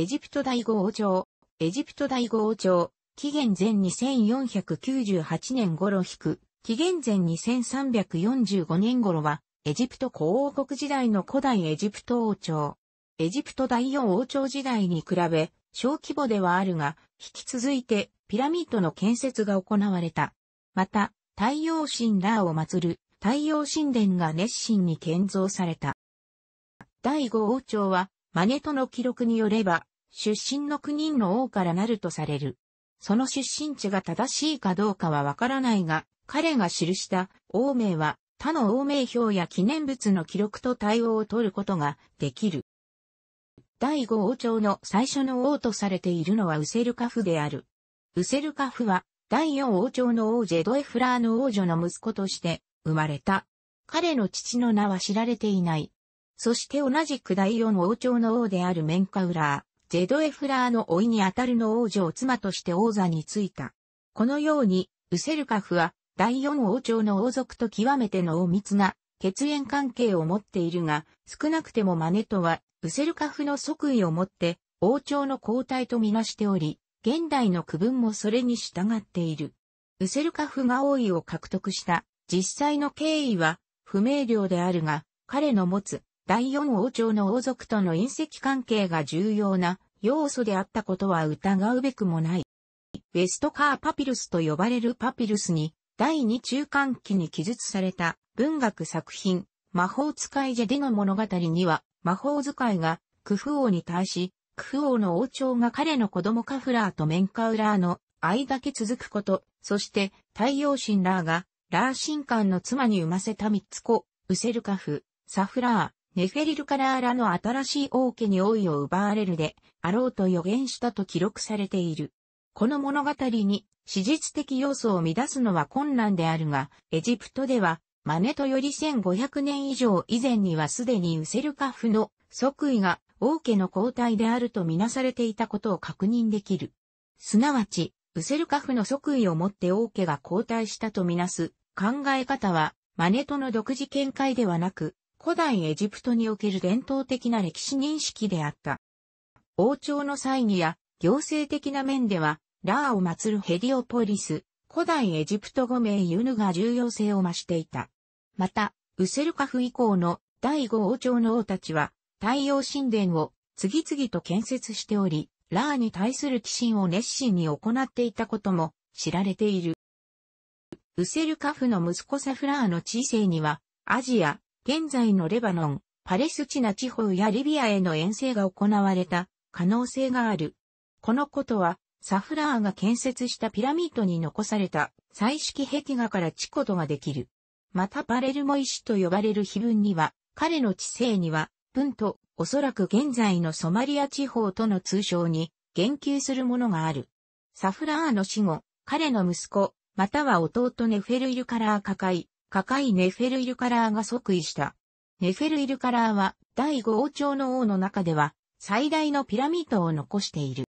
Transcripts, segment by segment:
エジプト第五王朝。エジプト第五王朝。紀元前2498年頃引く。紀元前2345年頃は、エジプト古王国時代の古代エジプト王朝。エジプト第四王朝時代に比べ、小規模ではあるが、引き続いてピラミッドの建設が行われた。また、太陽神ラーを祀る太陽神殿が熱心に建造された。第五王朝は、マネトの記録によれば、出身の9人の王からなるとされる。その出身地が正しいかどうかはわからないが、彼が記した王名は他の王名表や記念物の記録と対応を取ることができる。第五王朝の最初の王とされているのはウセルカフである。ウセルカフは第四王朝の王ジェドエフラーの王女の息子として生まれた。彼の父の名は知られていない。そして同じく第四王朝の王であるメンカウラー。ジェドエフラーの老いにあたるの王女を妻として王座についた。このように、ウセルカフは、第四王朝の王族と極めて濃密な血縁関係を持っているが、少なくてもマネトは、ウセルカフの即位をもって、王朝の交代とみなしており、現代の区分もそれに従っている。ウセルカフが王位を獲得した実際の経緯は不明瞭であるが、彼の持つ第四王朝の王族との隕石関係が重要な要素であったことは疑うべくもない。ウェストカーパピルスと呼ばれるパピルスに、第二中間期に記述された文学作品、魔法使いジェデの物語には、魔法使いがクフ王に対し、クフ王の王朝が彼の子供カフラーとメンカウラーの愛だけ続くこと、そして太陽神ラーがラー神官の妻に産ませた三つ子、ウセルカフ、サフラー、ネフェリルカラーラの新しい王家に王位を奪われるで、あろうと予言したと記録されている。この物語に史実的要素を乱すのは困難であるが、エジプトでは、マネトより1500年以上以前にはすでにウセルカフの即位が王家の交代であるとみなされていたことを確認できる。すなわち、ウセルカフの即位をもって王家が交代したとみなす考え方は、マネトの独自見解ではなく、古代エジプトにおける伝統的な歴史認識であった。王朝の際にや行政的な面では、ラーを祀るヘリオポリス、古代エジプト語名ユヌが重要性を増していた。また、ウセルカフ以降の第5王朝の王たちは、太陽神殿を次々と建設しており、ラーに対する寄進を熱心に行っていたことも知られている。ウセルカフの息子サフラーの知性には、アジア、現在のレバノン、パレスチナ地方やリビアへの遠征が行われた可能性がある。このことは、サフラーが建設したピラミッドに残された彩色壁画から知ことができる。またパレルモ石と呼ばれる碑文には、彼の知性には、文とおそらく現在のソマリア地方との通称に言及するものがある。サフラーの死後、彼の息子、または弟ネフェルイルカラー抱え、高いネフェル・イルカラーが即位した。ネフェル・イルカラーは第5王朝の王の中では最大のピラミッドを残している。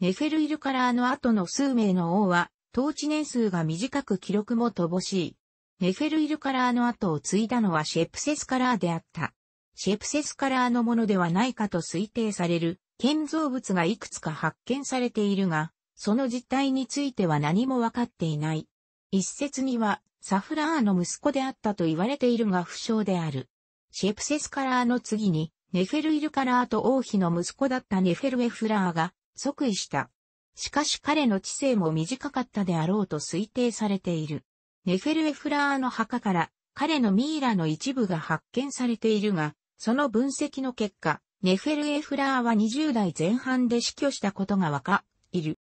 ネフェル・イルカラーの後の数名の王は統治年数が短く記録も乏しい。ネフェル・イルカラーの後を継いだのはシェプセスカラーであった。シェプセスカラーのものではないかと推定される建造物がいくつか発見されているが、その実態については何もわかっていない。一説にはサフラーの息子であったと言われているが不詳である。シェプセスカラーの次に、ネフェルイルカラーと王妃の息子だったネフェルエフラーが即位した。しかし彼の知性も短かったであろうと推定されている。ネフェルエフラーの墓から彼のミイラの一部が発見されているが、その分析の結果、ネフェルエフラーは20代前半で死去したことがわか、いる。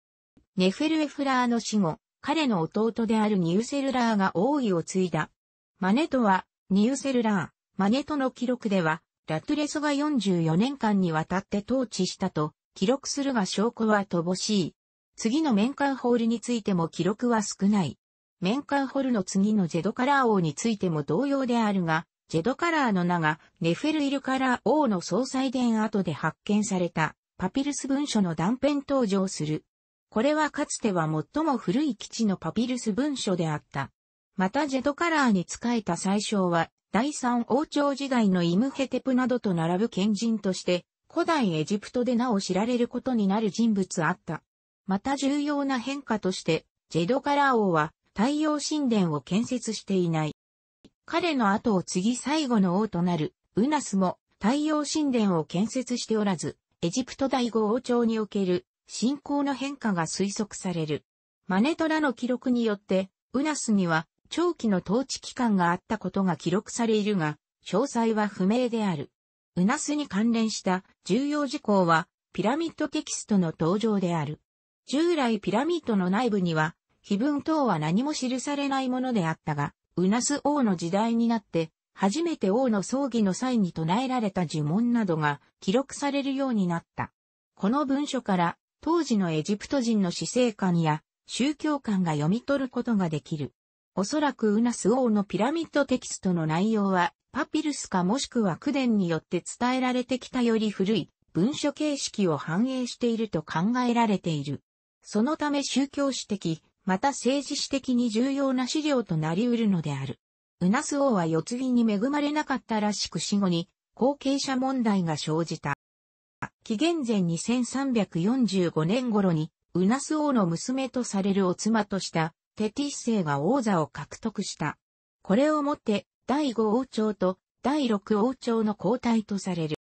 ネフェルエフラーの死後、彼の弟であるニューセルラーが王位を継いだ。マネトは、ニューセルラー、マネトの記録では、ラトゥレソが44年間にわたって統治したと、記録するが証拠は乏しい。次の面間ホールについても記録は少ない。面間ホーホルの次のジェドカラー王についても同様であるが、ジェドカラーの名がネフェルイルカラー王の総裁殿跡で発見されたパピルス文書の断片登場する。これはかつては最も古い基地のパピルス文書であった。またジェドカラーに仕えた最初は、第三王朝時代のイムヘテプなどと並ぶ賢人として、古代エジプトでなお知られることになる人物あった。また重要な変化として、ジェドカラー王は太陽神殿を建設していない。彼の後を次最後の王となるウナスも太陽神殿を建設しておらず、エジプト第五王朝における信仰の変化が推測される。マネトラの記録によって、ウナスには長期の統治期間があったことが記録されるが、詳細は不明である。ウナスに関連した重要事項は、ピラミッドテキストの登場である。従来ピラミッドの内部には、碑文等は何も記されないものであったが、ウナス王の時代になって、初めて王の葬儀の際に唱えられた呪文などが記録されるようになった。この文書から当時のエジプト人の死生観や宗教観が読み取ることができる。おそらくウナス王のピラミッドテキストの内容は、パピルスかもしくは宮殿によって伝えられてきたより古い文書形式を反映していると考えられている。そのため宗教史的、また政治史的に重要な資料となり得るのである。ウナス王は四つ木に恵まれなかったらしく死後に後継者問題が生じた。紀元前2345年頃に、ウナス王の娘とされるお妻としたテティッセイが王座を獲得した。これをもって、第五王朝と第六王朝の交代とされる。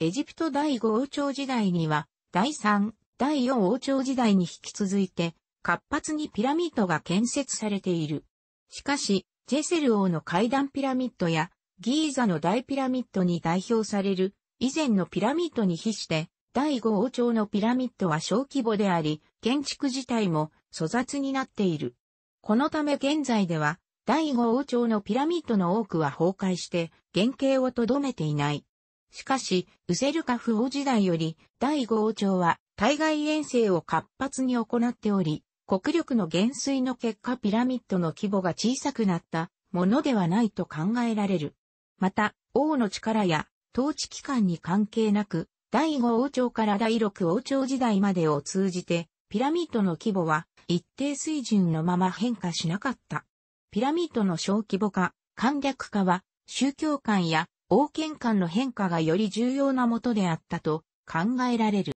エジプト第五王朝時代には、第三、第四王朝時代に引き続いて、活発にピラミッドが建設されている。しかし、ジェセル王の階段ピラミッドや、ギーザの大ピラミッドに代表される以前のピラミッドに比して、第五王朝のピラミッドは小規模であり、建築自体も粗雑になっている。このため現在では、第五王朝のピラミッドの多くは崩壊して、原型をとどめていない。しかし、ウセルカフ王時代より、第五王朝は、対外遠征を活発に行っており、国力の減衰の結果ピラミッドの規模が小さくなったものではないと考えられる。また、王の力や統治期間に関係なく、第5王朝から第6王朝時代までを通じて、ピラミッドの規模は一定水準のまま変化しなかった。ピラミッドの小規模化、簡略化は、宗教観や王権観の変化がより重要なもとであったと考えられる。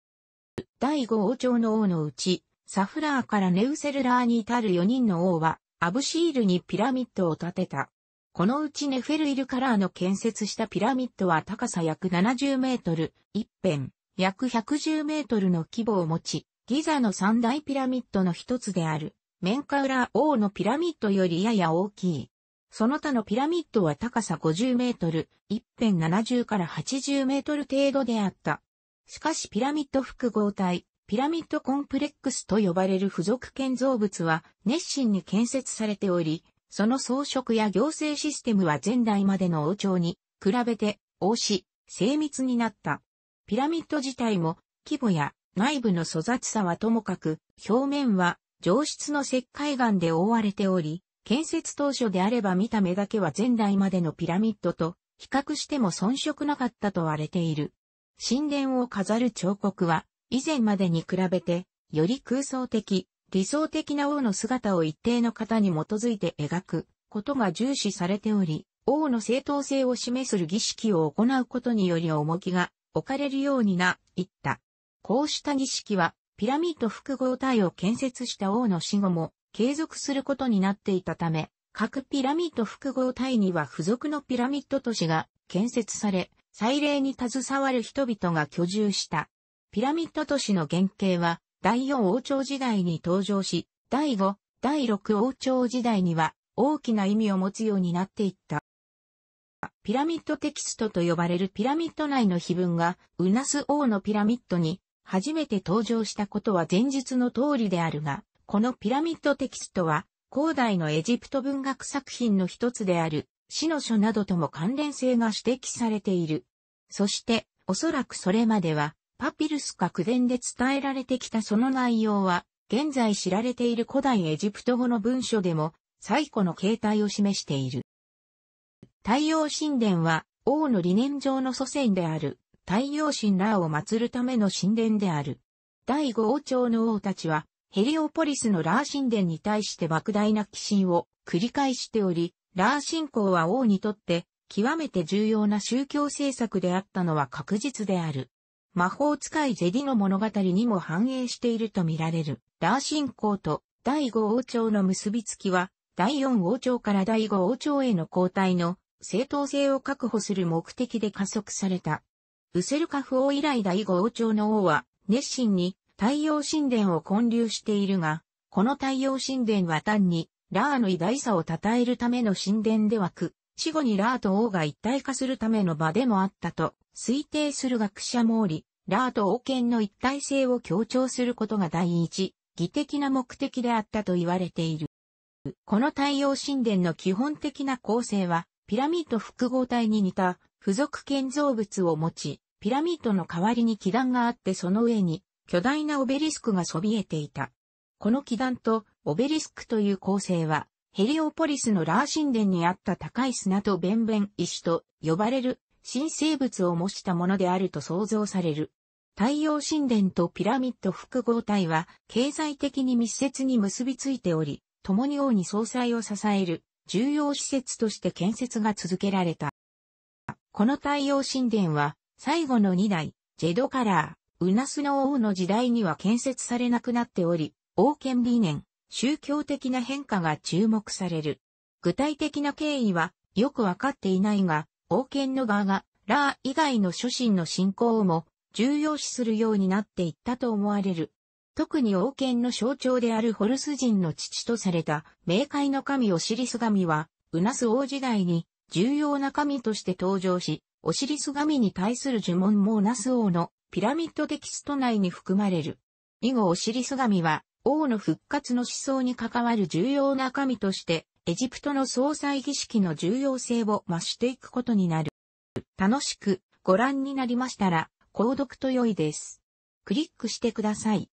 第5王朝の王のうち、サフラーからネウセルラーに至る4人の王は、アブシールにピラミッドを建てた。このうちネフェルイルカラーの建設したピラミッドは高さ約70メートル、一辺、約110メートルの規模を持ち、ギザの三大ピラミッドの一つである、メンカウラー王のピラミッドよりやや大きい。その他のピラミッドは高さ50メートル、一辺70から80メートル程度であった。しかしピラミッド複合体、ピラミッドコンプレックスと呼ばれる付属建造物は熱心に建設されており、その装飾や行政システムは前代までの王朝に比べて、王子、精密になった。ピラミッド自体も、規模や内部の粗雑さはともかく、表面は上質の石灰岩で覆われており、建設当初であれば見た目だけは前代までのピラミッドと比較しても遜色なかったと割れている。神殿を飾る彫刻は、以前までに比べて、より空想的、理想的な王の姿を一定の型に基づいて描くことが重視されており、王の正当性を示する儀式を行うことにより重きが置かれるようにな、いった。こうした儀式は、ピラミッド複合体を建設した王の死後も継続することになっていたため、各ピラミッド複合体には付属のピラミッド都市が建設され、祭礼に携わる人々が居住した。ピラミッド都市の原型は、第4王朝時代に登場し、第5、第6王朝時代には大きな意味を持つようになっていった。ピラミッドテキストと呼ばれるピラミッド内の碑文がウナス王のピラミッドに初めて登場したことは前述の通りであるが、このピラミッドテキストは古代のエジプト文学作品の一つである死の書などとも関連性が指摘されている。そして、おそらくそれまではパピルス各伝で伝えられてきたその内容は、現在知られている古代エジプト語の文書でも、最古の形態を示している。太陽神殿は、王の理念上の祖先である、太陽神ラーを祀るための神殿である。第五王朝の王たちは、ヘリオポリスのラー神殿に対して莫大な寄進を繰り返しており、ラー信仰は王にとって極めて重要な宗教政策であったのは確実である。魔法使いゼディの物語にも反映しているとみられる、ラー信仰と第五王朝の結びつきは、第四王朝から第五王朝への交代の正当性を確保する目的で加速された。ウセルカフ王以来第五王朝の王は、熱心に太陽神殿を建立しているが、この太陽神殿は単に、ラーの偉大さを称えるための神殿ではく、死後にラーと王が一体化するための場でもあったと推定する学者毛利、ラーと王権の一体性を強調することが第一、義的な目的であったと言われている。この太陽神殿の基本的な構成は、ピラミッド複合体に似た付属建造物を持ち、ピラミッドの代わりに基壇があってその上に巨大なオベリスクがそびえていた。この基壇とオベリスクという構成は、ヘリオポリスのラー神殿にあった高い砂と弁弁石と呼ばれる新生物を模したものであると想像される。太陽神殿とピラミッド複合体は経済的に密接に結びついており、共に王に総裁を支える重要施設として建設が続けられた。この太陽神殿は最後の2代、ジェドカラー、ウナスの王の時代には建設されなくなっており、王権理念、宗教的な変化が注目される。具体的な経緯はよくわかっていないが、王権の側が、ラー以外の諸神の信仰をも重要視するようになっていったと思われる。特に王権の象徴であるホルス人の父とされた冥界の神オシリス神は、ウナス王時代に重要な神として登場し、オシリス神に対する呪文もウナス王のピラミッドテキスト内に含まれる。以後オシリス神は王の復活の思想に関わる重要な神としてエジプトの総裁儀式の重要性を増していくことになる。楽しくご覧になりましたら、購読と良いです。クリックしてください。